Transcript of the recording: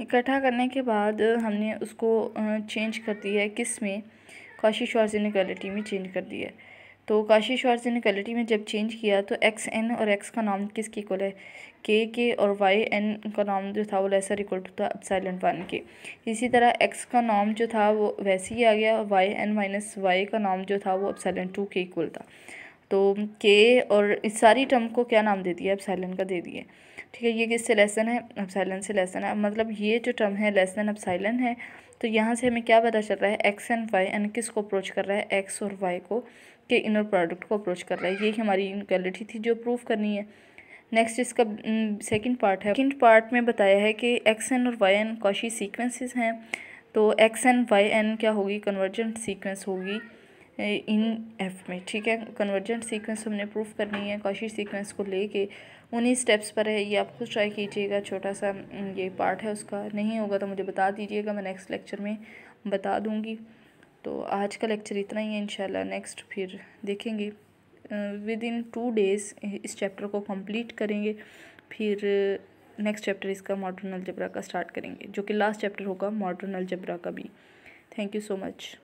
इकट्ठा करने के बाद हमने उसको चेंज कर दिया है किस में काशी शॉर्जी ने क्वालिटी में चेंज कर दिया है तो काशी शॉर्जी ने क्वालिटी में जब चेंज किया तो एक्स एन और एक्स का नाम किसके इक्वल है के के और वाई एन का नाम जो था वो लेसर इक्वल टू था अपसाइलेंट वन के इसी तरह एक्स का नाम जो था वो वैसे ही आ गया और वाई एन माइनस वाई का नाम जो था वो अपसाइलेंट टू के इक्वल था तो के और इस सारी टर्म को क्या नाम दे दिया साइलन का दे दिए ठीक है ये किससे लेसन है अब साइलन से लेसन है मतलब ये जो टर्म है लेसन साइलन है तो यहाँ से हमें क्या पता चल रहा है एक्स एंड वाई एंड किस को अप्रोच कर रहा है एक्स और वाई को के इनर प्रोडक्ट को अप्रोच कर रहा है ये हमारी इनक्वालिटी थी जो प्रूव करनी है नेक्स्ट इसका सेकेंड पार्ट है सेकेंड पार्ट में बताया है कि एक्स एन और वाई एन कौशी सीक्वेंसेस हैं तो एक्स एन वाई एन क्या होगी कन्वर्जेंट सीक्वेंस होगी इन एफ में ठीक है कन्वर्जेंट सीक्वेंस हमने प्रूफ करनी है कोशिश सीक्वेंस को लेके उन्हीं स्टेप्स पर है ये आप खुद ट्राई कीजिएगा छोटा सा ये पार्ट है उसका नहीं होगा तो मुझे बता दीजिएगा मैं नेक्स्ट लेक्चर में बता दूँगी तो आज का लेक्चर इतना ही है इनशाला नेक्स्ट फिर देखेंगे विद इन टू डेज़ इस चैप्टर को कम्प्लीट करेंगे फिर नेक्स्ट चैप्टर इसका मॉडर्न अलजबरा का स्टार्ट करेंगे जो कि लास्ट चैप्टर होगा मॉडर्न अलजबरा का भी थैंक यू सो मच